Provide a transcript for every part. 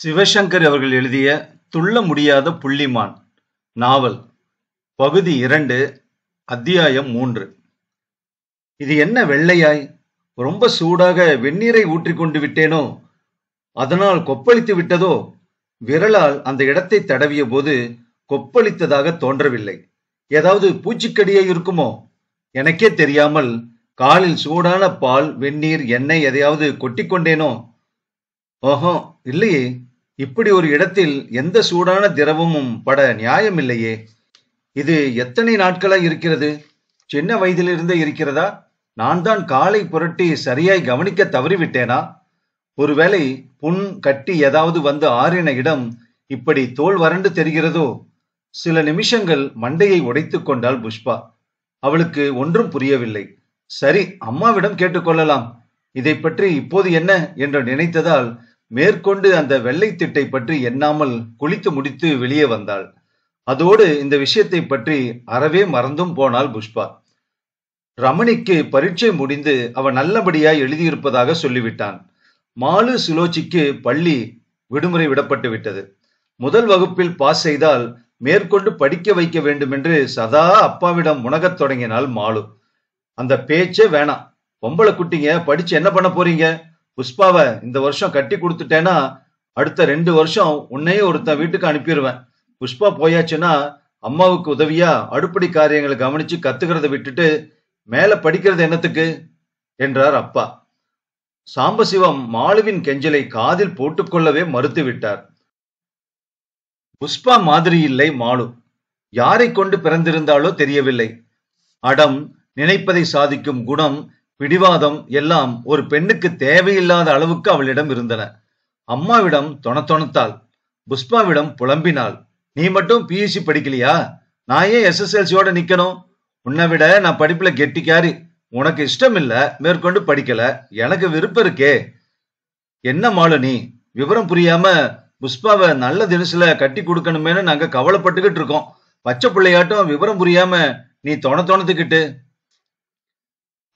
சிவசங்கர் அவர்கள் எழுதிய துள்ள முடியாத புள்ளிமான் நாவல் பகுதி இரண்டு அத்தியாயம் மூன்று இது என்ன வெள்ளையாய் ரொம்ப சூடாக வெந்நீரை ஊற்றி கொண்டு விட்டேனோ அதனால் கொப்பளித்து விட்டதோ விரலால் அந்த இடத்தை தடவிய போது கொப்பளித்ததாக தோன்றவில்லை ஏதாவது பூச்சிக்கடியே இருக்குமோ எனக்கே தெரியாமல் காலில் சூடான பால் வெந்நீர் எண்ணெய் எதையாவது கொட்டிக்கொண்டேனோ ஓஹோ இல்லையே இப்படி ஒரு இடத்தில் எந்த சூடான திரவமும் பட நியாயமில்லையே இது எத்தனை நாட்களா இருக்கிறது சின்ன வயதிலிருந்தே இருக்கிறதா நான் தான் காலை புரட்டி சரியாய் கவனிக்க தவறிவிட்டேனா ஒருவேளை புண் கட்டி ஏதாவது வந்து ஆறின இடம் இப்படி தோல் வறண்டு தெரிகிறதோ சில நிமிஷங்கள் மண்டையை உடைத்து கொண்டாள் புஷ்பா அவளுக்கு ஒன்றும் புரியவில்லை சரி அம்மாவிடம் கேட்டுக்கொள்ளலாம் இதை பற்றி இப்போது என்ன என்று நினைத்ததால் மேற்கொண்டு அந்த வெள்ளை திட்டை பற்றி எண்ணாமல் குளித்து முடித்து வெளியே வந்தாள் அதோடு இந்த விஷயத்தை பற்றி அறவே மறந்தும் போனாள் புஷ்பா ரமணிக்கு பரீட்சை முடிந்து அவன் நல்லபடியாய் எழுதியிருப்பதாக சொல்லிவிட்டான் மாலு சுலோச்சிக்கு பள்ளி விடுமுறை விடப்பட்டு விட்டது முதல் வகுப்பில் பாஸ் செய்தால் மேற்கொண்டு படிக்க வைக்க வேண்டும் என்று சதா அப்பாவிடம் முனகத் தொடங்கினாள் மாலு அந்த பேச்சே வேணாம் பொம்பளை குட்டிங்க படிச்சு என்ன பண்ண போறீங்க புஷ்பாவை இந்த வருஷம் கட்டி கொடுத்துட்டேன்னா அடுத்த ரெண்டு வருஷம் உன்னையும் ஒருத்தன் வீட்டுக்கு அனுப்பிடுவேன் புஷ்பா போயாச்சுன்னா அம்மாவுக்கு உதவியா அடுப்படி காரியங்களை கவனிச்சு கத்துக்கிறத விட்டுட்டு மேல படிக்கிறது என்னத்துக்கு என்றார் அப்பா சாம்பசிவம் மாலுவின் கெஞ்சலை காதில் போட்டுக்கொள்ளவே மறுத்து விட்டார் புஷ்பா மாதிரி இல்லை மாலு யாரை கொண்டு பிறந்திருந்தாலோ தெரியவில்லை அடம் நினைப்பதை சாதிக்கும் குணம் பிடிவாதம் எல்லாம் ஒரு பெண்ணுக்கு தேவையில்லாத அளவுக்கு அவளிடம் இருந்தன அம்மாவிடம் தொணத்தொணத்தாள் புஷ்பாவிடம் புலம்பினாள் நீ மட்டும் பிஎஸ்சி படிக்கலையா நான் ஏன் எஸ்எஸ்எல்சியோட நிக்கணும் உன்னை விட நான் படிப்புல கெட்டிக்காரி உனக்கு இஷ்டம் இல்ல மேற்கொண்டு படிக்கல எனக்கு விருப்பம் இருக்கே என்ன நீ விவரம் புரியாம புஷ்பாவை நல்ல தினசுல கட்டி கொடுக்கணுமேனு நாங்க கவலைப்பட்டுக்கிட்டு இருக்கோம் பச்சை பிள்ளையாட்டும் விவரம் புரியாம நீ தொண தோணத்துக்கிட்டு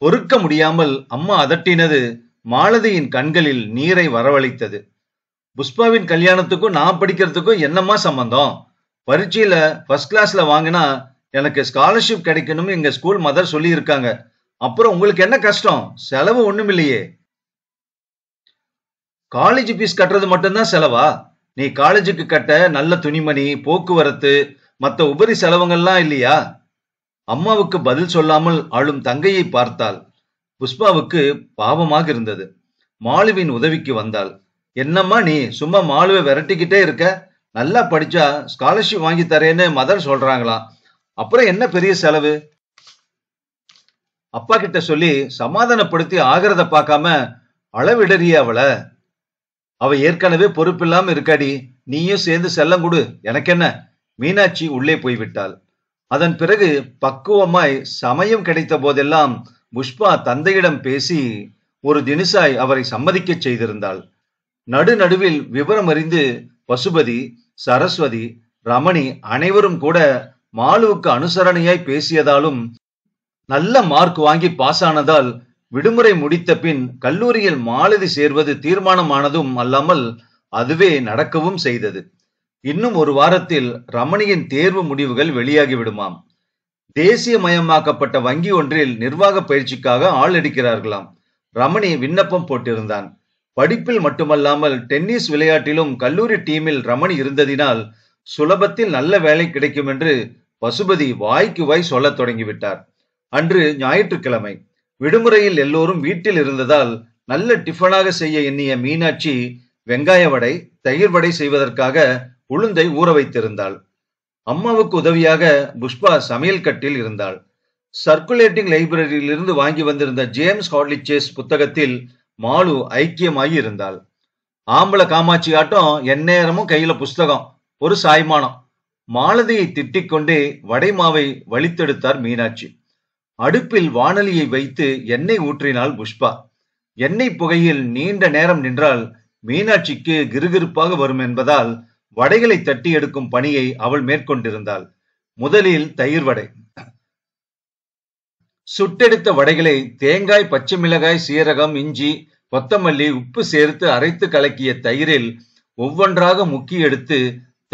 பொறுக்க முடியாமல் அம்மா அதட்டினது மாலதியின் கண்களில் நீரை வரவழைத்தது புஷ்பாவின் கல்யாணத்துக்கும் நான் படிக்கிறதுக்கும் என்னம்மா சம்பந்தம் பரீட்சையில ஃபர்ஸ்ட் கிளாஸ்ல வாங்கினா எனக்கு ஸ்காலர்ஷிப் கிடைக்கணும்னு எங்க ஸ்கூல் மதர் சொல்லி இருக்காங்க அப்புறம் உங்களுக்கு என்ன கஷ்டம் செலவு ஒண்ணும் இல்லையே காலேஜ் ஃபீஸ் கட்டுறது மட்டும்தான் செலவா நீ காலேஜுக்கு கட்ட நல்ல துணிமணி போக்குவரத்து மற்ற உபரி செலவுங்கள்லாம் இல்லையா அம்மாவுக்கு பதில் சொல்லாமல் ஆளும் தங்கையை பார்த்தாள் புஷ்பாவுக்கு பாவமாக இருந்தது மாலுவின் உதவிக்கு வந்தாள் என்னம்மா நீ சும்மா மாலுவை விரட்டிக்கிட்டே இருக்க நல்லா படிச்சா ஸ்காலர்ஷிப் வாங்கி தரேன்னு மதர் சொல்றாங்களாம் அப்புறம் என்ன பெரிய செலவு அப்பா கிட்ட சொல்லி சமாதானப்படுத்தி ஆகிறத பார்க்காம அளவிடறிய அவள அவ ஏற்கனவே பொறுப்பில்லாம இருக்காடி நீயும் சேர்ந்து செல்லம் கொடு எனக்கென்ன மீனாட்சி உள்ளே போய்விட்டாள் அதன் பிறகு பக்குவமாய் சமயம் கிடைத்த போதெல்லாம் புஷ்பா தந்தையிடம் பேசி ஒரு தினுசாய் அவரை சம்மதிக்கச் செய்திருந்தாள் நடுநடுவில் விவரம் அறிந்து பசுபதி சரஸ்வதி ரமணி அனைவரும் கூட மாலுவுக்கு அனுசரணையாய் பேசியதாலும் நல்ல மார்க் வாங்கி பாஸ் ஆனதால் விடுமுறை முடித்த பின் கல்லூரியில் மாலதி சேர்வது தீர்மானமானதும் அல்லாமல் அதுவே நடக்கவும் செய்தது இன்னும் ஒரு வாரத்தில் ரமணியின் தேர்வு முடிவுகள் வெளியாகிவிடுமாம் தேசியமயமாக்கப்பட்ட வங்கி ஒன்றில் நிர்வாக பயிற்சிக்காக ஆள் எடுக்கிறார்களாம் ரமணி விண்ணப்பம் போட்டிருந்தான் படிப்பில் மட்டுமல்லாமல் டென்னிஸ் விளையாட்டிலும் கல்லூரி டீமில் ரமணி இருந்ததினால் சுலபத்தில் நல்ல வேலை கிடைக்கும் என்று பசுபதி வாய்க்கு வாய் சொல்லத் தொடங்கிவிட்டார் அன்று ஞாயிற்றுக்கிழமை விடுமுறையில் எல்லோரும் வீட்டில் இருந்ததால் நல்ல டிஃபனாக செய்ய எண்ணிய மீனாட்சி வெங்காய வடை தயிர் வடை செய்வதற்காக உளுந்தை ஊற வைத்திருந்தாள் அம்மாவுக்கு உதவியாக புஷ்பா சமையல் கட்டில் இருந்தாள் சர்க்குலேட்டிங் லைப்ரரியிலிருந்து வாங்கி வந்திருந்த ஜேம்ஸ் ஹார்லிச்சேஸ் புத்தகத்தில் மாலு ஐக்கியமாகி இருந்தாள் ஆம்பளை காமாட்சி ஆட்டம் எந்நேரமும் கையில புஸ்தகம் ஒரு சாய்மானம் மாலதியை திட்டிக் கொண்டே வடைமாவை வலித்தெடுத்தார் மீனாட்சி அடுப்பில் வானலியை வைத்து எண்ணெய் ஊற்றினாள் புஷ்பா எண்ணெய் புகையில் நீண்ட நேரம் நின்றால் மீனாட்சிக்கு கிருகிருப்பாக வரும் என்பதால் வடைகளை தட்டி எடுக்கும் பணியை அவள் மேற்கொண்டிருந்தாள் முதலில் தயிர் வடை சுட்டெடுத்த வடைகளை தேங்காய் பச்சை மிளகாய் சீரகம் இஞ்சி கொத்தமல்லி உப்பு சேர்த்து அரைத்து கலக்கிய தயிரில் ஒவ்வொன்றாக முக்கி எடுத்து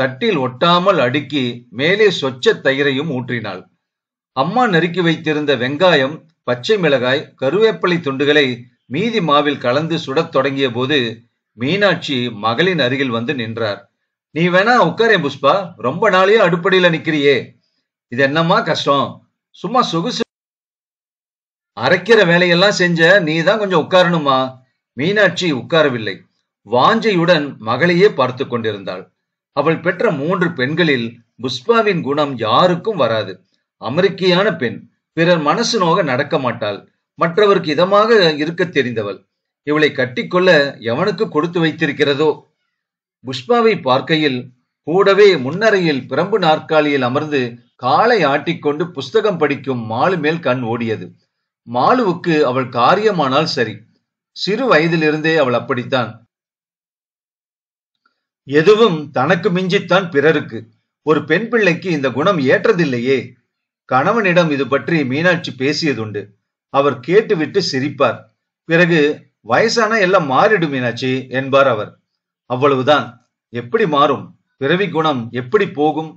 தட்டில் ஒட்டாமல் அடுக்கி மேலே சொச்ச தயிரையும் ஊற்றினாள் அம்மா நறுக்கி வைத்திருந்த வெங்காயம் பச்சை மிளகாய் கருவேப்பிலை துண்டுகளை மீதி மாவில் கலந்து சுடத் தொடங்கிய போது மீனாட்சி மகளின் அருகில் வந்து நின்றார் நீ வேணா உட்காரே புஷ்பா ரொம்ப நாளையும் அடுப்படியில நிக்கிறியே இது என்னம்மா கஷ்டம் சும்மா சொகுசு அரைக்கிற வேலையெல்லாம் செஞ்ச நீ தான் கொஞ்சம் உட்காரணுமா மீனாட்சி உட்காரவில்லை வாஞ்சையுடன் மகளையே பார்த்து கொண்டிருந்தாள் அவள் பெற்ற மூன்று பெண்களில் புஷ்பாவின் குணம் யாருக்கும் வராது அமெரிக்கையான பெண் பிறர் மனசு நோக நடக்க மாட்டாள் மற்றவருக்கு இதமாக இருக்க தெரிந்தவள் இவளை கட்டிக்கொள்ள எவனுக்கு கொடுத்து வைத்திருக்கிறதோ புஷ்பாவை பார்க்கையில் கூடவே முன்னறையில் பிரம்பு நாற்காலியில் அமர்ந்து காலை ஆட்டிக்கொண்டு புஸ்தகம் படிக்கும் மாலு மேல் கண் ஓடியது மாலுவுக்கு அவள் காரியமானால் சரி சிறு வயதிலிருந்தே அவள் அப்படித்தான் எதுவும் தனக்கு மிஞ்சித்தான் பிறருக்கு ஒரு பெண் பிள்ளைக்கு இந்த குணம் ஏற்றதில்லையே கணவனிடம் இது பற்றி மீனாட்சி பேசியதுண்டு அவர் கேட்டுவிட்டு சிரிப்பார் பிறகு வயசான எல்லாம் மாறிடும் மீனாட்சி என்பார் அவர் அவ்வளவுதான் எப்படி மாறும் பிறவி குணம் எப்படி போகும்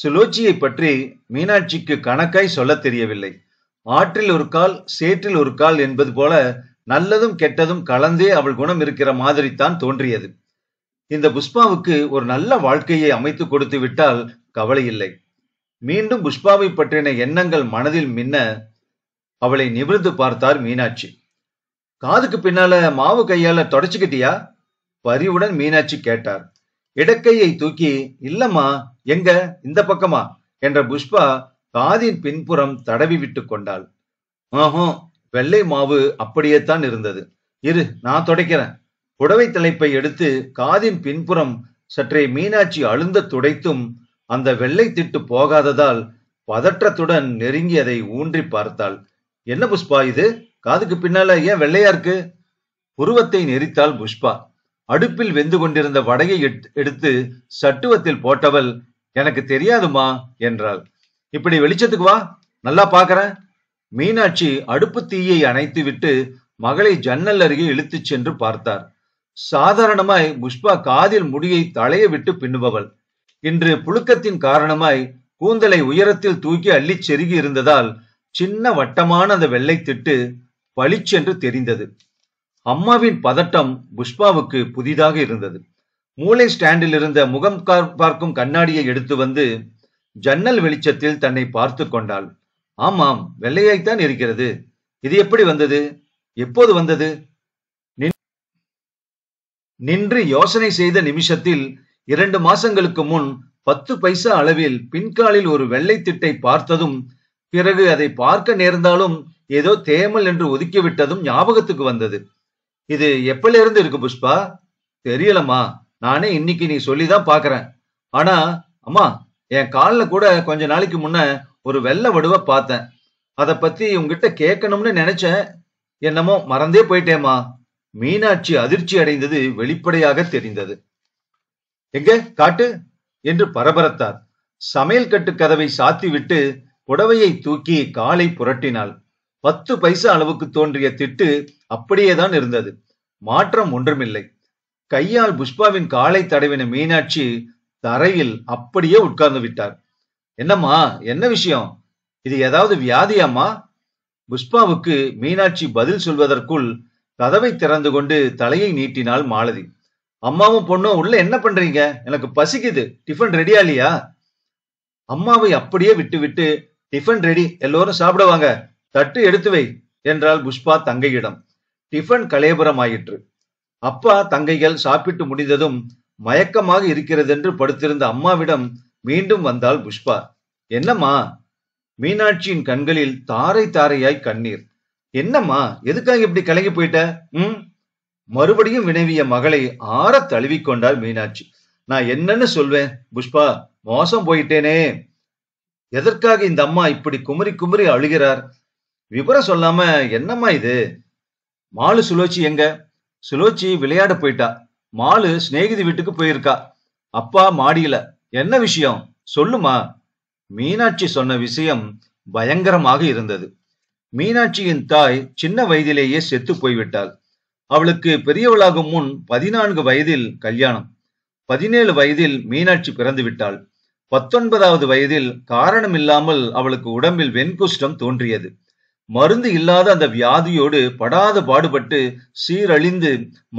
சுலோச்சியை பற்றி மீனாட்சிக்கு கணக்காய் சொல்ல தெரியவில்லை ஆற்றில் ஒரு கால் சேற்றில் ஒரு கால் என்பது போல நல்லதும் கெட்டதும் கலந்தே அவள் குணம் இருக்கிற மாதிரி தான் தோன்றியது இந்த புஷ்பாவுக்கு ஒரு நல்ல வாழ்க்கையை அமைத்து கொடுத்து விட்டால் கவலை இல்லை மீண்டும் புஷ்பாவை பற்றின எண்ணங்கள் மனதில் மின்ன அவளை நிமிர்ந்து பார்த்தார் மீனாட்சி காதுக்கு பின்னால மாவு கையால தொடச்சுக்கிட்டியா பரிவுடன் மீனாட்சி கேட்டார் இடக்கையை தூக்கி இல்லம்மா எங்க இந்த பக்கமா என்ற புஷ்பா காதின் பின்புறம் தடவி விட்டு கொண்டாள் ஆஹோ வெள்ளை மாவு அப்படியே தான் இருந்தது இரு நான் துடைக்கிறேன் புடவை தலைப்பை எடுத்து காதின் பின்புறம் சற்றே மீனாட்சி அழுந்த துடைத்தும் அந்த வெள்ளை திட்டு போகாததால் பதற்றத்துடன் நெருங்கி அதை ஊன்றி பார்த்தாள் என்ன புஷ்பா இது காதுக்கு பின்னால ஏன் வெள்ளையா இருக்கு புருவத்தை நெறித்தாள் புஷ்பா அடுப்பில் வெந்து கொண்டிருந்த வடையை எடுத்து சட்டுவத்தில் போட்டவள் எனக்கு தெரியாதுமா என்றாள் இப்படி வெளிச்சத்துக்கு வா நல்லா பாக்குறேன் மீனாட்சி அடுப்பு தீயை அணைத்து விட்டு மகளை ஜன்னல் அருகே இழுத்துச் சென்று பார்த்தார் சாதாரணமாய் புஷ்பா காதில் முடியை தலைய விட்டு பின்னுபவள் இன்று புழுக்கத்தின் காரணமாய் கூந்தலை உயரத்தில் தூக்கி அள்ளிச் செருகி இருந்ததால் சின்ன வட்டமான அந்த வெள்ளை திட்டு பளிச்சென்று தெரிந்தது அம்மாவின் பதட்டம் புஷ்பாவுக்கு புதிதாக இருந்தது மூளை ஸ்டாண்டில் இருந்த முகம் பார்க்கும் கண்ணாடியை எடுத்து வந்து ஜன்னல் வெளிச்சத்தில் தன்னை பார்த்து கொண்டாள் ஆமாம் வெள்ளையாய்த்தான் இருக்கிறது இது எப்படி வந்தது எப்போது வந்தது நின்று யோசனை செய்த நிமிஷத்தில் இரண்டு மாசங்களுக்கு முன் பத்து பைசா அளவில் பின்காலில் ஒரு வெள்ளை திட்டை பார்த்ததும் பிறகு அதை பார்க்க நேர்ந்தாலும் ஏதோ தேமல் என்று ஒதுக்கிவிட்டதும் ஞாபகத்துக்கு வந்தது இது எப்பல இருந்து இருக்கு புஷ்பா தெரியலம்மா நானே இன்னைக்கு நீ சொல்லிதான் பாக்குறேன் ஆனா அம்மா என் காலில் கூட கொஞ்ச நாளைக்கு முன்ன ஒரு வெள்ள வடுவை பார்த்தேன் அதை பத்தி உங்ககிட்ட கேட்கணும்னு நினைச்சேன் என்னமோ மறந்தே போயிட்டேம்மா மீனாட்சி அதிர்ச்சி அடைந்தது வெளிப்படையாக தெரிந்தது எங்க காட்டு என்று பரபரத்தார் சமையல் கட்டு கதவை சாத்திவிட்டு புடவையை தூக்கி காலை புரட்டினாள் பத்து பைசா அளவுக்கு தோன்றிய திட்டு அப்படியேதான் இருந்தது மாற்றம் ஒன்றுமில்லை கையால் புஷ்பாவின் காலை தடவின மீனாட்சி தரையில் அப்படியே உட்கார்ந்து விட்டார் என்னம்மா என்ன விஷயம் இது ஏதாவது வியாதியாமா புஷ்பாவுக்கு மீனாட்சி பதில் சொல்வதற்குள் கதவை திறந்து கொண்டு தலையை நீட்டினாள் மாலதி அம்மாவும் பொண்ணும் உள்ள என்ன பண்றீங்க எனக்கு பசிக்குது டிஃபன் ரெடியா இல்லையா அம்மாவை அப்படியே விட்டுவிட்டு டிஃபன் ரெடி எல்லோரும் சாப்பிடுவாங்க தட்டு எடுத்து வை என்றாள் புஷ்பா தங்கையிடம் டிஃபன் கலையபுரம் ஆயிற்று அப்பா தங்கைகள் சாப்பிட்டு முடிந்ததும் மயக்கமாக இருக்கிறது என்று படுத்திருந்த அம்மாவிடம் மீண்டும் வந்தாள் புஷ்பா என்னம்மா மீனாட்சியின் கண்களில் தாரை தாரையாய் கண்ணீர் என்னம்மா எதுக்காக இப்படி கலங்கி போயிட்ட ம் மறுபடியும் வினவிய மகளை ஆற கொண்டாள் மீனாட்சி நான் என்னன்னு சொல்வேன் புஷ்பா மோசம் போயிட்டேனே எதற்காக இந்த அம்மா இப்படி குமரி குமரி அழுகிறார் விவரம் சொல்லாம என்னம்மா இது மாலு சுலோச்சி எங்க சுலோச்சி விளையாட போயிட்டா மாலு சிநேகிதி வீட்டுக்கு போயிருக்கா அப்பா மாடியில என்ன விஷயம் சொல்லுமா மீனாட்சி சொன்ன விஷயம் பயங்கரமாக இருந்தது மீனாட்சியின் தாய் சின்ன வயதிலேயே செத்து போய்விட்டாள் அவளுக்கு பெரியவளாகும் முன் பதினான்கு வயதில் கல்யாணம் பதினேழு வயதில் மீனாட்சி பிறந்து விட்டாள் பத்தொன்பதாவது வயதில் காரணமில்லாமல் அவளுக்கு உடம்பில் வெண்குஷ்டம் தோன்றியது மருந்து இல்லாத அந்த வியாதியோடு படாத பாடுபட்டு சீரழிந்து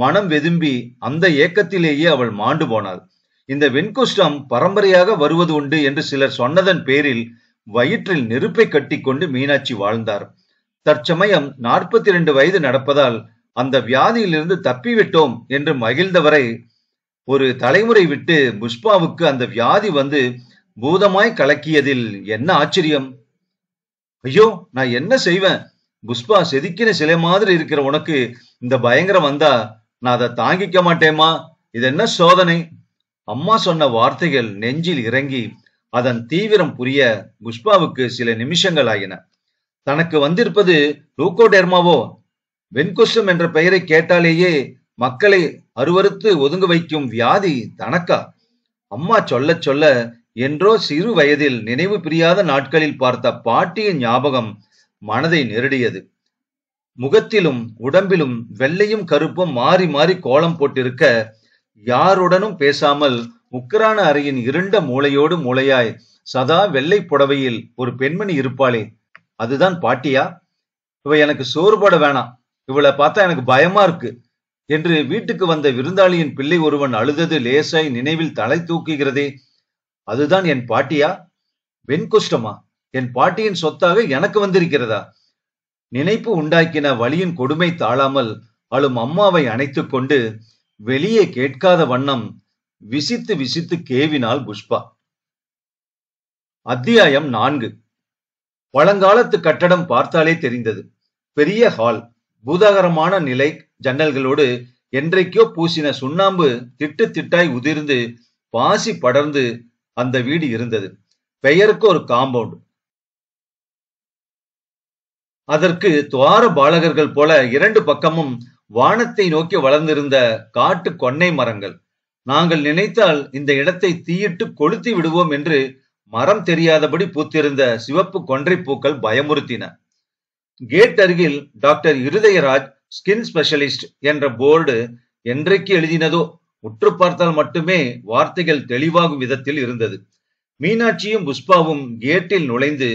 மனம் வெதும்பி அந்த ஏக்கத்திலேயே அவள் மாண்டு போனாள் இந்த வெண்குஷ்டம் பரம்பரையாக வருவது உண்டு என்று சிலர் சொன்னதன் பேரில் வயிற்றில் நெருப்பை கட்டி கொண்டு மீனாட்சி வாழ்ந்தார் தற்சமயம் நாற்பத்தி இரண்டு வயது நடப்பதால் அந்த வியாதியிலிருந்து தப்பிவிட்டோம் என்று மகிழ்ந்தவரை ஒரு தலைமுறை விட்டு புஷ்பாவுக்கு அந்த வியாதி வந்து பூதமாய் கலக்கியதில் என்ன ஆச்சரியம் ஐயோ நான் என்ன செய்வேன் புஷ்பா செதுக்கின சிலை மாதிரி இருக்கிற உனக்கு இந்த பயங்கரம் வந்தா நான் அதை தாங்கிக்க மாட்டேமா இது என்ன சோதனை அம்மா சொன்ன வார்த்தைகள் நெஞ்சில் இறங்கி அதன் தீவிரம் புரிய புஷ்பாவுக்கு சில நிமிஷங்கள் ஆகின தனக்கு வந்திருப்பது லூகோடெர்மாவோ வெண்கொசம் என்ற பெயரை கேட்டாலேயே மக்களை அருவறுத்து ஒதுங்க வைக்கும் வியாதி தனக்கா அம்மா சொல்ல சொல்ல என்றோ சிறு வயதில் நினைவு பிரியாத நாட்களில் பார்த்த பாட்டியின் ஞாபகம் மனதை நெருடியது முகத்திலும் உடம்பிலும் வெள்ளையும் கருப்பும் மாறி மாறி கோலம் போட்டிருக்க யாருடனும் பேசாமல் உக்கரான அறையின் இருண்ட மூளையோடு மூளையாய் சதா வெள்ளை புடவையில் ஒரு பெண்மணி இருப்பாளே அதுதான் பாட்டியா இவ எனக்கு சோறு போட வேணாம் இவளை பார்த்தா எனக்கு பயமா இருக்கு என்று வீட்டுக்கு வந்த விருந்தாளியின் பிள்ளை ஒருவன் அழுதது லேசாய் நினைவில் தலை தூக்குகிறதே அதுதான் என் பாட்டியா வெண்குஷ்டமா என் பாட்டியின் சொத்தாக எனக்கு வந்திருக்கிறதா நினைப்பு உண்டாக்கின வழியின் கொடுமை தாழாமல் அழும் அம்மாவை அணைத்து கொண்டு வெளியே கேட்காத வண்ணம் விசித்து விசித்து கேவினாள் புஷ்பா அத்தியாயம் நான்கு பழங்காலத்து கட்டடம் பார்த்தாலே தெரிந்தது பெரிய ஹால் பூதாகரமான நிலை ஜன்னல்களோடு என்றைக்கோ பூசின சுண்ணாம்பு திட்டு திட்டாய் உதிர்ந்து பாசி படர்ந்து அந்த வீடு இருந்தது பெயருக்கு ஒரு காம்பவுண்ட் அதற்கு துவார பாலகர்கள் போல இரண்டு பக்கமும் வானத்தை நோக்கி வளர்ந்திருந்த காட்டு கொன்னை மரங்கள் நாங்கள் நினைத்தால் இந்த இடத்தை தீயிட்டு கொளுத்தி விடுவோம் என்று மரம் தெரியாதபடி பூத்திருந்த சிவப்பு கொன்றை பூக்கள் பயமுறுத்தின கேட் அருகில் டாக்டர் இருதயராஜ் ஸ்கின் ஸ்பெஷலிஸ்ட் என்ற போர்டு என்றைக்கு எழுதினதோ உற்று பார்த்தால் மட்டுமே வார்த்தைகள் தெளிவாகும் விதத்தில் இருந்தது மீனாட்சியும் புஷ்பாவும் கேட்டில் நுழைந்து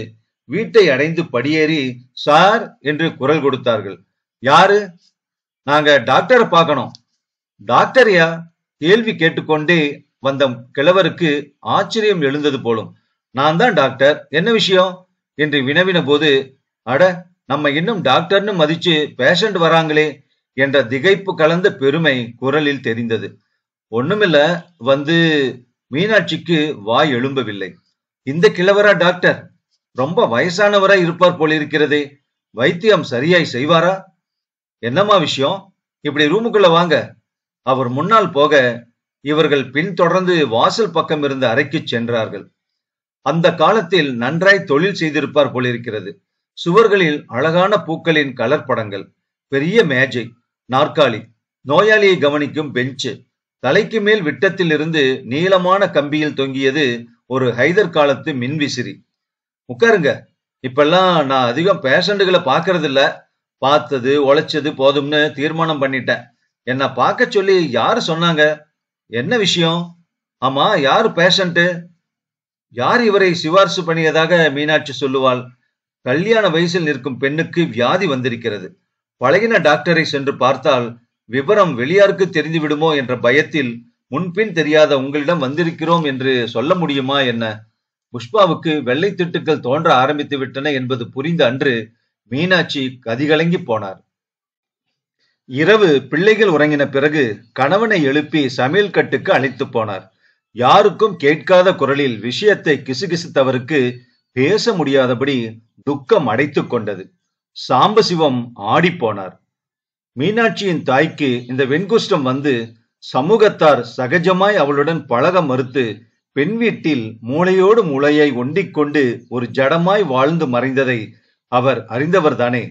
வீட்டை அடைந்து படியேறி சார் என்று குரல் கொடுத்தார்கள் யாரு நாங்க டாக்டரை பார்க்கணும் டாக்டர்யா கேள்வி கேட்டுக்கொண்டே வந்த கிழவருக்கு ஆச்சரியம் எழுந்தது போலும் நான் தான் டாக்டர் என்ன விஷயம் என்று வினவின போது அட நம்ம இன்னும் டாக்டர்னு மதிச்சு பேஷண்ட் வராங்களே என்ற திகைப்பு கலந்த பெருமை குரலில் தெரிந்தது ஒண்ணுமில்ல வந்து மீனாட்சிக்கு வாய் எழும்பவில்லை இந்த கிழவரா டாக்டர் ரொம்ப வயசானவரா இருப்பார் போலிருக்கிறதே வைத்தியம் சரியாய் செய்வாரா என்னம்மா விஷயம் இப்படி ரூமுக்குள்ள வாங்க அவர் முன்னால் போக இவர்கள் பின்தொடர்ந்து வாசல் பக்கம் இருந்த அறைக்கு சென்றார்கள் அந்த காலத்தில் நன்றாய் தொழில் செய்திருப்பார் போலிருக்கிறது சுவர்களில் அழகான பூக்களின் கலர் படங்கள் பெரிய மேஜை நாற்காலி நோயாளியை கவனிக்கும் பெஞ்சு தலைக்கு மேல் விட்டத்திலிருந்து நீளமான கம்பியில் தொங்கியது ஒரு ஹைதர் காலத்து மின்விசிறி உட்காருங்க இப்பெல்லாம் நான் அதிகம் பேஷண்ட்டுகளை பார்க்கறது இல்ல பார்த்தது உழைச்சது போதும்னு தீர்மானம் பண்ணிட்டேன் என்ன பார்க்க சொல்லி யாரு சொன்னாங்க என்ன விஷயம் ஆமா யாரு பேஷண்ட்டு யார் இவரை சிபார்சு பண்ணியதாக மீனாட்சி சொல்லுவாள் கல்யாண வயசில் நிற்கும் பெண்ணுக்கு வியாதி வந்திருக்கிறது பழகின டாக்டரை சென்று பார்த்தால் விவரம் வெளியாருக்கு தெரிந்து விடுமோ என்ற பயத்தில் முன்பின் தெரியாத உங்களிடம் வந்திருக்கிறோம் என்று சொல்ல முடியுமா என்ன புஷ்பாவுக்கு வெள்ளை திட்டுக்கள் தோன்ற ஆரம்பித்து விட்டன என்பது புரிந்த அன்று மீனாட்சி கதிகலங்கி போனார் இரவு பிள்ளைகள் உறங்கின பிறகு கணவனை எழுப்பி சமையல் கட்டுக்கு அழைத்து போனார் யாருக்கும் கேட்காத குரலில் விஷயத்தை கிசுகிசுத்தவருக்கு பேச முடியாதபடி துக்கம் அடைத்துக் கொண்டது சாம்பசிவம் ஆடிப்போனார் மீனாட்சியின் தாய்க்கு இந்த வெண்குஷ்டம் வந்து சமூகத்தார் சகஜமாய் அவளுடன் பழக மறுத்து பெண் வீட்டில் மூளையோடு மூளையை ஒண்டிக்கொண்டு ஒரு ஜடமாய் வாழ்ந்து மறைந்ததை அவர் அறிந்தவர்தானே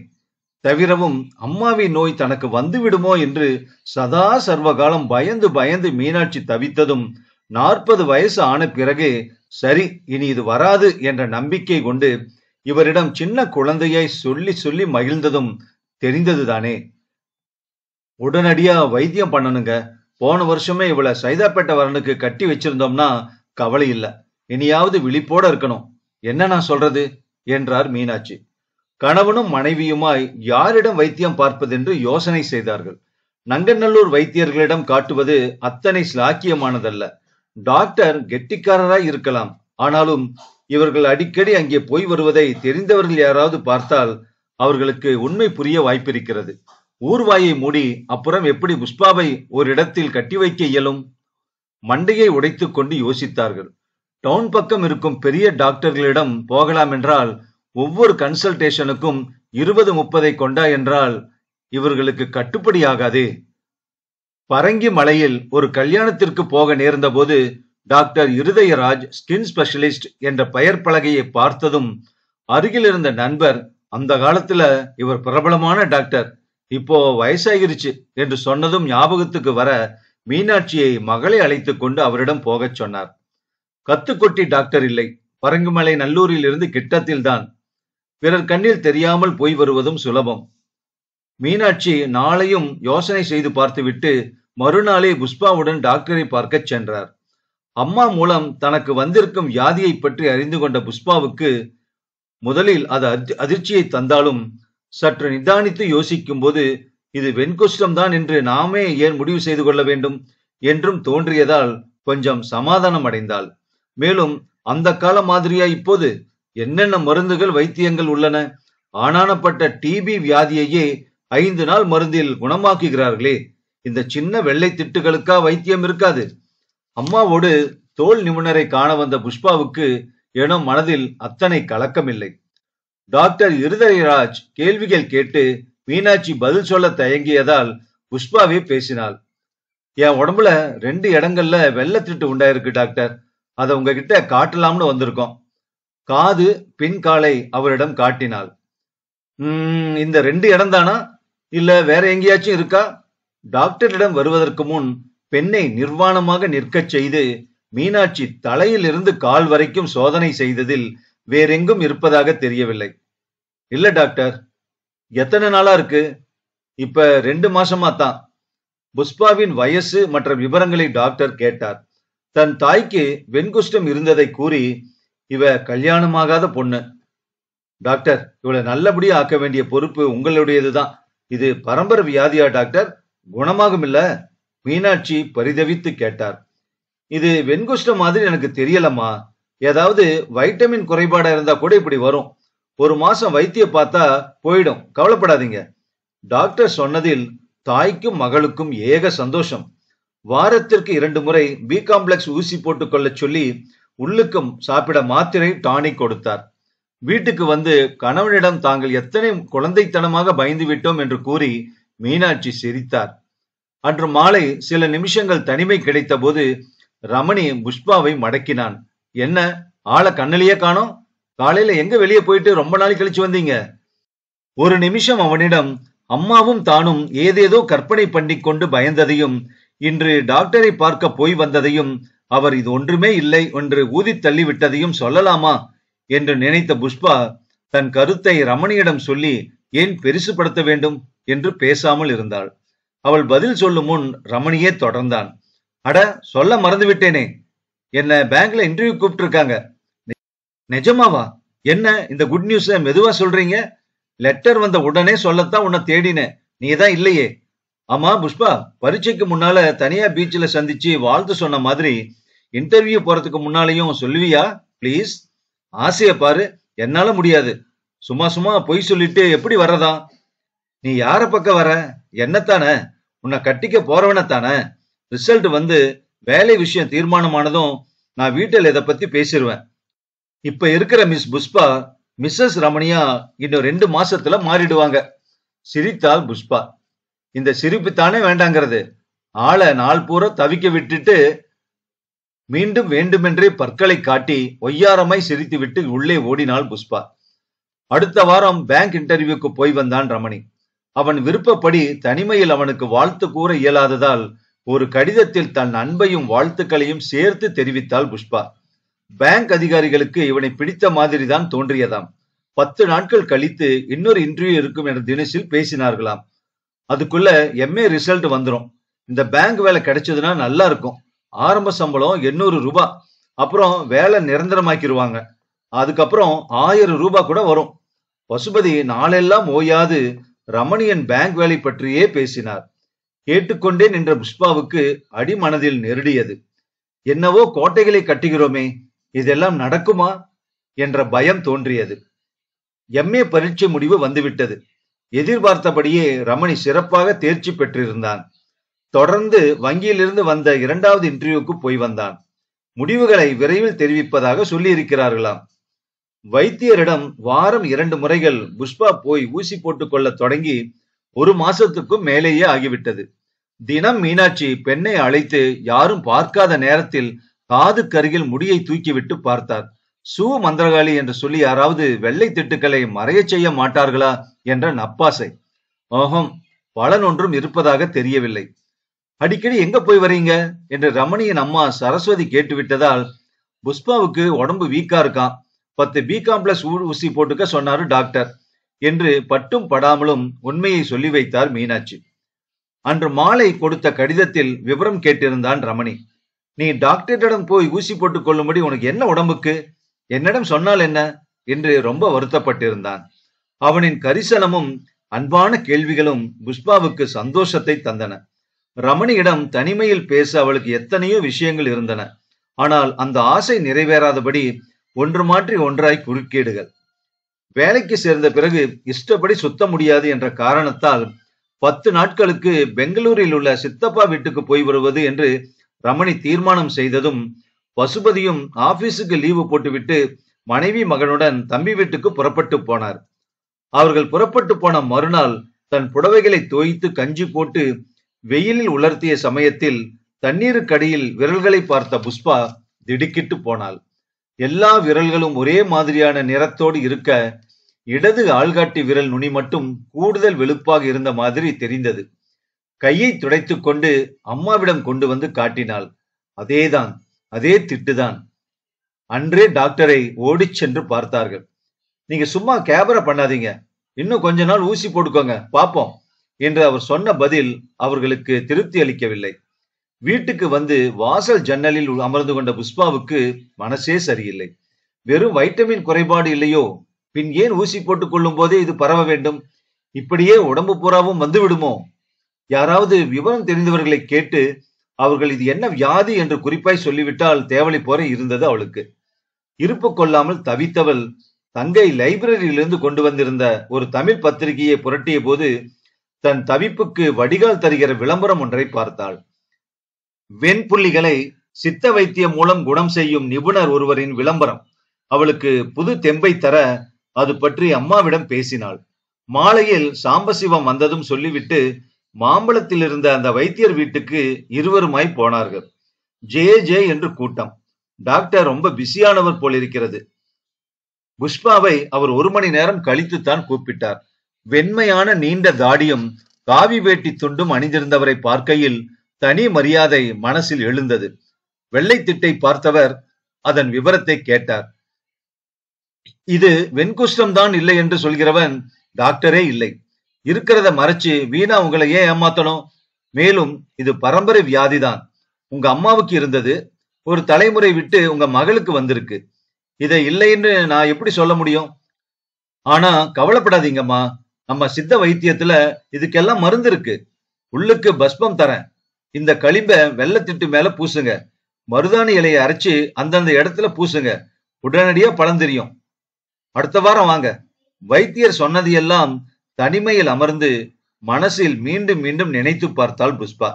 தவிரவும் அம்மாவின் நோய் தனக்கு வந்துவிடுமோ என்று சதா சர்வகாலம் பயந்து பயந்து மீனாட்சி தவித்ததும் நாற்பது வயசு ஆன பிறகு சரி இனி இது வராது என்ற நம்பிக்கை கொண்டு இவரிடம் சின்ன குழந்தையை சொல்லி சொல்லி மகிழ்ந்ததும் தெரிந்ததுதானே உடனடியா வைத்தியம் பண்ணணுங்க போன வருஷமே இவளை சைதாப்பேட்டை வரனுக்கு கட்டி வச்சிருந்தோம்னா கவலை இல்ல இனியாவது விழிப்போட இருக்கணும் என்ன நான் சொல்றது என்றார் மீனாட்சி கணவனும் மனைவியுமாய் யாரிடம் வைத்தியம் பார்ப்பதென்று யோசனை செய்தார்கள் நங்கநல்லூர் வைத்தியர்களிடம் காட்டுவது அத்தனை சிலாக்கியமானதல்ல டாக்டர் கெட்டிக்காரராய் இருக்கலாம் ஆனாலும் இவர்கள் அடிக்கடி அங்கே போய் வருவதை தெரிந்தவர்கள் யாராவது பார்த்தால் அவர்களுக்கு உண்மை புரிய வாய்ப்பிருக்கிறது ஊர்வாயை மூடி அப்புறம் எப்படி புஷ்பாவை ஒரு இடத்தில் கட்டி வைக்க இயலும் மண்டையை உடைத்துக் கொண்டு யோசித்தார்கள் டவுன் பக்கம் இருக்கும் பெரிய டாக்டர்களிடம் போகலாம் என்றால் ஒவ்வொரு கன்சல்டேஷனுக்கும் இருபது முப்பதை கொண்டா என்றால் இவர்களுக்கு கட்டுப்படி ஆகாது பரங்கி மலையில் ஒரு கல்யாணத்திற்கு போக நேர்ந்த போது டாக்டர் இருதயராஜ் ஸ்கின் ஸ்பெஷலிஸ்ட் என்ற பெயர் பலகையை பார்த்ததும் அருகில் இருந்த நண்பர் அந்த காலத்துல இவர் பிரபலமான டாக்டர் இப்போ வயசாகிருச்சு என்று சொன்னதும் ஞாபகத்துக்கு வர மீனாட்சியை மகளை அழைத்து கொண்டு அவரிடம் போகச் சொன்னார் கத்துக்கொட்டி டாக்டர் இல்லை பரங்குமலை நல்லூரில் இருந்து கிட்டத்தில்தான் பிறர் கண்ணில் தெரியாமல் போய் வருவதும் சுலபம் மீனாட்சி நாளையும் யோசனை செய்து பார்த்துவிட்டு மறுநாளே புஷ்பாவுடன் டாக்டரை பார்க்கச் சென்றார் அம்மா மூலம் தனக்கு வந்திருக்கும் வியாதியை பற்றி அறிந்து கொண்ட புஷ்பாவுக்கு முதலில் அது அதிர்ச்சியை தந்தாலும் சற்று நிதானித்து யோசிக்கும் போது இது வெண்குஷ்டம் தான் என்று நாமே ஏன் முடிவு செய்து கொள்ள வேண்டும் என்றும் தோன்றியதால் கொஞ்சம் சமாதானம் அடைந்தாள் மேலும் அந்த கால மாதிரியா இப்போது என்னென்ன மருந்துகள் வைத்தியங்கள் உள்ளன ஆனானப்பட்ட டிபி வியாதியையே ஐந்து நாள் மருந்தில் குணமாக்குகிறார்களே இந்த சின்ன வெள்ளை திட்டுகளுக்கா வைத்தியம் இருக்காது அம்மாவோடு தோல் நிபுணரை காண வந்த புஷ்பாவுக்கு எனும் மனதில் அத்தனை கலக்கமில்லை டாக்டர் இருதரையராஜ் கேள்விகள் கேட்டு மீனாட்சி பதில் சொல்ல தயங்கியதால் புஷ்பாவே பேசினாள் என் உடம்புல ரெண்டு இடங்கள்ல வெள்ளத்திட்டு உண்டாயிருக்கு டாக்டர் அதை உங்ககிட்ட காட்டலாம்னு வந்திருக்கோம் காது பின் காலை அவரிடம் காட்டினாள் உம் இந்த ரெண்டு இடம் தானா இல்ல வேற எங்கேயாச்சும் இருக்கா டாக்டரிடம் வருவதற்கு முன் பெண்ணை நிர்வாணமாக நிற்கச் செய்து மீனாட்சி தலையிலிருந்து கால் வரைக்கும் சோதனை செய்ததில் வேறெங்கும் இருப்பதாக தெரியவில்லை இல்ல டாக்டர் எத்தனை நாளா இருக்கு இப்ப ரெண்டு மாசமா தான் புஷ்பாவின் வயசு மற்ற விவரங்களை டாக்டர் கேட்டார் தன் தாய்க்கு வெண்குஷ்டம் இருந்ததை கூறி இவ கல்யாணமாகாத பொண்ணு டாக்டர் இவளை நல்லபடியா ஆக்க வேண்டிய பொறுப்பு உங்களுடையதுதான் இது பரம்பரை வியாதியா டாக்டர் குணமாகும் இல்ல மீனாட்சி பரிதவித்து கேட்டார் இது வெண்குஷ்டம் மாதிரி எனக்கு தெரியலம்மா ஏதாவது வைட்டமின் குறைபாடா இருந்தா கூட இப்படி வரும் ஒரு மாசம் வைத்திய பார்த்தா போயிடும் கவலைப்படாதீங்க டாக்டர் சொன்னதில் தாய்க்கும் மகளுக்கும் ஏக சந்தோஷம் வாரத்திற்கு இரண்டு முறை பி காம்ப்ளெக்ஸ் ஊசி போட்டுக்கொள்ள சொல்லி உள்ளுக்கும் சாப்பிட மாத்திரை டானிக் கொடுத்தார் வீட்டுக்கு வந்து கணவனிடம் தாங்கள் எத்தனை குழந்தைத்தனமாக பயந்து விட்டோம் என்று கூறி மீனாட்சி சிரித்தார் அன்று மாலை சில நிமிஷங்கள் தனிமை கிடைத்த போது ரமணி புஷ்பாவை மடக்கினான் என்ன ஆளை கண்ணிலேயே காணோம் காலையில எங்க வெளியே போயிட்டு ரொம்ப நாள் கழிச்சு வந்தீங்க ஒரு நிமிஷம் அவனிடம் அம்மாவும் தானும் ஏதேதோ கற்பனை பண்ணிக்கொண்டு பயந்ததையும் இன்று டாக்டரை பார்க்க போய் வந்ததையும் அவர் இது ஒன்றுமே இல்லை என்று ஊதி தள்ளிவிட்டதையும் சொல்லலாமா என்று நினைத்த புஷ்பா தன் கருத்தை ரமணியிடம் சொல்லி ஏன் பெருசுபடுத்த வேண்டும் என்று பேசாமல் இருந்தாள் அவள் பதில் சொல்லும் முன் ரமணியே தொடர்ந்தான் அட சொல்ல மறந்துவிட்டேனே என்ன பேங்க்ல இன்டர்வியூ கூப்பிட்டு இருக்காங்க நிஜமாவா என்ன இந்த குட் நியூஸ மெதுவா சொல்றீங்க லெட்டர் வந்த உடனே சொல்லத்தான் உன்னை தேடினேன் நீ தான் இல்லையே ஆமா புஷ்பா பரீட்சைக்கு முன்னால தனியா பீச்சில் சந்திச்சு வாழ்த்து சொன்ன மாதிரி இன்டர்வியூ போறதுக்கு முன்னாலையும் சொல்லுவியா ப்ளீஸ் ஆசைய பாரு என்னால முடியாது சும்மா சும்மா பொய் சொல்லிட்டு எப்படி வர்றதா நீ யார பக்கம் வர என்னத்தானே உன்னை கட்டிக்க போறவனத்தானே ரிசல்ட் வந்து வேலை விஷயம் தீர்மானமானதும் நான் வீட்டில் இதை பத்தி பேசிடுவேன் இப்ப இருக்கிற மிஸ் புஷ்பா மிஸ்ஸஸ் ரமணியா இன்னும் ரெண்டு மாசத்துல மாறிடுவாங்க சிரித்தால் புஷ்பா இந்த சிரிப்பு தானே வேண்டாங்கிறது ஆளை நாள் பூரா தவிக்க விட்டுட்டு மீண்டும் வேண்டுமென்றே பற்களை காட்டி ஒய்யாரமாய் சிரித்து விட்டு உள்ளே ஓடினாள் புஷ்பா அடுத்த வாரம் பேங்க் இன்டர்வியூக்கு போய் வந்தான் ரமணி அவன் விருப்பப்படி தனிமையில் அவனுக்கு வாழ்த்து கூற இயலாததால் ஒரு கடிதத்தில் தன் அன்பையும் வாழ்த்துக்களையும் சேர்த்து தெரிவித்தாள் புஷ்பா பேங்க் அதிகாரிகளுக்கு இவனை பிடித்த மாதிரி தான் தோன்றியதாம் பத்து நாட்கள் கழித்து இன்னொரு இன்டர்வியூ இருக்கும் என தினேஷில் பேசினார்களாம் அதுக்குள்ள எம்ஏ ரிசல்ட் வந்துடும் இந்த பேங்க் வேலை கிடைச்சதுன்னா நல்லா இருக்கும் ஆரம்ப சம்பளம் எண்ணூறு ரூபாய் அப்புறம் வேலை நிரந்தரமாக்கிடுவாங்க அதுக்கப்புறம் ஆயிரம் ரூபாய் கூட வரும் பசுபதி நாளெல்லாம் ஓயாது ரமணியன் பேங்க் வேலை பற்றியே பேசினார் கேட்டுக்கொண்டே நின்ற புஷ்பாவுக்கு அடிமனதில் நெருடியது என்னவோ கோட்டைகளை கட்டுகிறோமே இதெல்லாம் நடக்குமா என்ற பயம் தோன்றியது எம்ஏ பரீட்சை முடிவு வந்துவிட்டது எதிர்பார்த்தபடியே ரமணி சிறப்பாக தேர்ச்சி பெற்றிருந்தான் தொடர்ந்து வங்கியிலிருந்து வந்த இரண்டாவது இன்டர்வியூக்கு போய் வந்தான் முடிவுகளை விரைவில் தெரிவிப்பதாக சொல்லியிருக்கிறார்களாம் வைத்தியரிடம் வாரம் இரண்டு முறைகள் புஷ்பா போய் ஊசி கொள்ள தொடங்கி ஒரு மாசத்துக்கும் மேலேயே ஆகிவிட்டது தினம் மீனாட்சி பெண்ணை அழைத்து யாரும் பார்க்காத நேரத்தில் காதுக்கருகில் அருகில் முடியை தூக்கிவிட்டு பார்த்தார் சூ மந்திரகாளி என்று சொல்லி யாராவது வெள்ளை திட்டுக்களை மறைய செய்ய மாட்டார்களா என்ற நப்பாசை ஓஹம் பலன் ஒன்றும் இருப்பதாக தெரியவில்லை அடிக்கடி எங்க போய் வரீங்க என்று ரமணியின் அம்மா சரஸ்வதி கேட்டுவிட்டதால் புஷ்பாவுக்கு உடம்பு வீக்கா இருக்கான் பத்து பி காம்ப்ளஸ் ஊசி போட்டுக்க சொன்னாரு டாக்டர் என்று பட்டும் படாமலும் உண்மையை சொல்லி வைத்தார் மீனாட்சி அன்று மாலை கொடுத்த கடிதத்தில் விவரம் கேட்டிருந்தான் ரமணி நீ டாக்டரிடம் போய் ஊசி போட்டுக் கொள்ளும்படி உனக்கு என்ன உடம்புக்கு என்னிடம் சொன்னால் என்ன என்று ரொம்ப வருத்தப்பட்டிருந்தான் அவனின் கரிசனமும் அன்பான கேள்விகளும் புஷ்பாவுக்கு சந்தோஷத்தை தந்தன ரமணியிடம் தனிமையில் பேச அவளுக்கு எத்தனையோ விஷயங்கள் இருந்தன ஆனால் அந்த ஆசை நிறைவேறாதபடி ஒன்று மாற்றி ஒன்றாய் குறுக்கீடுகள் வேலைக்கு சேர்ந்த பிறகு இஷ்டப்படி சுத்த முடியாது என்ற காரணத்தால் பத்து நாட்களுக்கு பெங்களூரில் உள்ள சித்தப்பா வீட்டுக்கு போய் வருவது என்று ரமணி தீர்மானம் செய்ததும் பசுபதியும் ஆபீஸுக்கு லீவு போட்டுவிட்டு மனைவி மகனுடன் தம்பி வீட்டுக்கு புறப்பட்டு போனார் அவர்கள் புறப்பட்டு போன மறுநாள் தன் புடவைகளை தோய்த்து கஞ்சி போட்டு வெயிலில் உலர்த்திய சமயத்தில் தண்ணீருக்கடியில் விரல்களை பார்த்த புஷ்பா திடுக்கிட்டு போனாள் எல்லா விரல்களும் ஒரே மாதிரியான நிறத்தோடு இருக்க இடது ஆள்காட்டி விரல் நுனி மட்டும் கூடுதல் வெளுப்பாக இருந்த மாதிரி தெரிந்தது கையை துடைத்து கொண்டு அம்மாவிடம் கொண்டு வந்து காட்டினாள் அதேதான் அதே திட்டுதான் அன்றே டாக்டரை ஓடி சென்று பார்த்தார்கள் நீங்க சும்மா கேபரை பண்ணாதீங்க இன்னும் கொஞ்ச நாள் ஊசி போட்டுக்கோங்க பாப்போம் என்று அவர் சொன்ன பதில் அவர்களுக்கு திருப்தி அளிக்கவில்லை வீட்டுக்கு வந்து வாசல் ஜன்னலில் அமர்ந்து கொண்ட புஷ்பாவுக்கு மனசே சரியில்லை வெறும் வைட்டமின் குறைபாடு இல்லையோ பின் ஏன் ஊசி போட்டுக் கொள்ளும் போதே இது பரவ வேண்டும் இப்படியே உடம்பு பூராவும் வந்து விடுமோ யாராவது விவரம் தெரிந்தவர்களை கேட்டு அவர்கள் இது என்ன வியாதி என்று குறிப்பாய் சொல்லிவிட்டால் தேவலை போற இருந்தது அவளுக்கு இருப்பு கொள்ளாமல் தவித்தவள் தங்கை லைப்ரரியிலிருந்து கொண்டு வந்திருந்த ஒரு தமிழ் பத்திரிகையை புரட்டிய போது தன் தவிப்புக்கு வடிகால் தருகிற விளம்பரம் ஒன்றை பார்த்தாள் வெண்புள்ளிகளை சித்த வைத்தியம் மூலம் குணம் செய்யும் நிபுணர் ஒருவரின் விளம்பரம் அவளுக்கு புது தெம்பை தர அது பற்றி அம்மாவிடம் பேசினாள் மாலையில் சாம்பசிவம் வந்ததும் சொல்லிவிட்டு மாம்பழத்தில் இருந்த அந்த வைத்தியர் வீட்டுக்கு இருவருமாய் போனார்கள் ஜே ஜே என்று கூட்டம் டாக்டர் ரொம்ப பிஸியானவர் போல் இருக்கிறது புஷ்பாவை அவர் ஒரு மணி நேரம் கழித்துத்தான் கூப்பிட்டார் வெண்மையான நீண்ட தாடியும் காவி வேட்டி துண்டும் அணிந்திருந்தவரை பார்க்கையில் தனி மரியாதை மனசில் எழுந்தது வெள்ளை திட்டை பார்த்தவர் அதன் விவரத்தை கேட்டார் இது வெண்குஷ்டம் தான் இல்லை என்று சொல்கிறவன் டாக்டரே இல்லை இருக்கிறத மறைச்சு வீணா உங்களை ஏன் ஏமாத்தணும் மேலும் இது பரம்பரை வியாதிதான் உங்க அம்மாவுக்கு இருந்தது ஒரு தலைமுறை விட்டு உங்க மகளுக்கு வந்திருக்கு இதை இல்லைன்னு நான் எப்படி சொல்ல முடியும் ஆனா கவலைப்படாதீங்கம்மா நம்ம சித்த வைத்தியத்துல இதுக்கெல்லாம் மருந்து இருக்கு உள்ளுக்கு பஸ்பம் தரேன் இந்த களிம்ப வெள்ளத்திட்டு மேல பூசுங்க மருதாணி இலையை அரைச்சு அந்தந்த இடத்துல பூசுங்க உடனடியா பலன் தெரியும் அடுத்த வாரம் வாங்க வைத்தியர் சொன்னதையெல்லாம் தனிமையில் அமர்ந்து மனசில் மீண்டும் மீண்டும் நினைத்து பார்த்தாள் புஷ்பா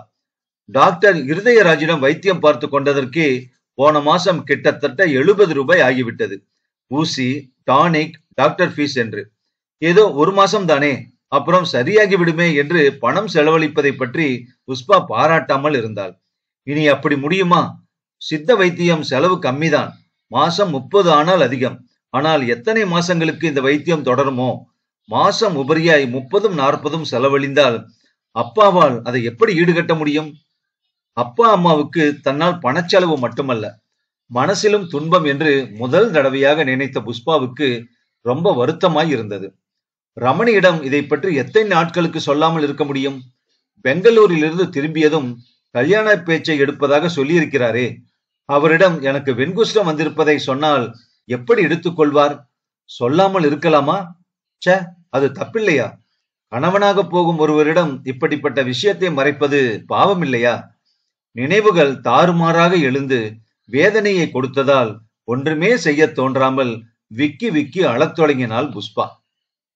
டாக்டர் இருதயராஜிடம் வைத்தியம் பார்த்து கொண்டதற்கே போன மாசம் கிட்டத்தட்ட எழுபது ரூபாய் ஆகிவிட்டது ஊசி டானிக் டாக்டர் ஃபீஸ் என்று ஏதோ ஒரு மாசம் தானே அப்புறம் சரியாகி விடுமே என்று பணம் செலவழிப்பதை பற்றி புஷ்பா பாராட்டாமல் இருந்தாள் இனி அப்படி முடியுமா சித்த வைத்தியம் செலவு கம்மிதான் மாசம் முப்பது ஆனால் அதிகம் ஆனால் எத்தனை மாசங்களுக்கு இந்த வைத்தியம் தொடருமோ மாசம் உபரியாய் முப்பதும் நாற்பதும் செலவழிந்தால் அப்பாவால் அதை எப்படி ஈடுகட்ட முடியும் அப்பா அம்மாவுக்கு தன்னால் பணச்செலவு மட்டுமல்ல மனசிலும் துன்பம் என்று முதல் தடவையாக நினைத்த புஷ்பாவுக்கு ரொம்ப வருத்தமாய் இருந்தது ரமணியிடம் இதை பற்றி எத்தனை நாட்களுக்கு சொல்லாமல் இருக்க முடியும் பெங்களூரிலிருந்து திரும்பியதும் கல்யாண பேச்சை எடுப்பதாக சொல்லியிருக்கிறாரே அவரிடம் எனக்கு வெண்குஷ்டம் வந்திருப்பதை சொன்னால் எப்படி எடுத்துக்கொள்வார் சொல்லாமல் இருக்கலாமா சே அது தப்பில்லையா கணவனாக போகும் ஒருவரிடம் இப்படிப்பட்ட விஷயத்தை மறைப்பது பாவம் இல்லையா நினைவுகள் தாறுமாறாக எழுந்து வேதனையை கொடுத்ததால் ஒன்றுமே செய்ய தோன்றாமல் விக்கி விக்கி அழத் தொடங்கினாள் புஷ்பா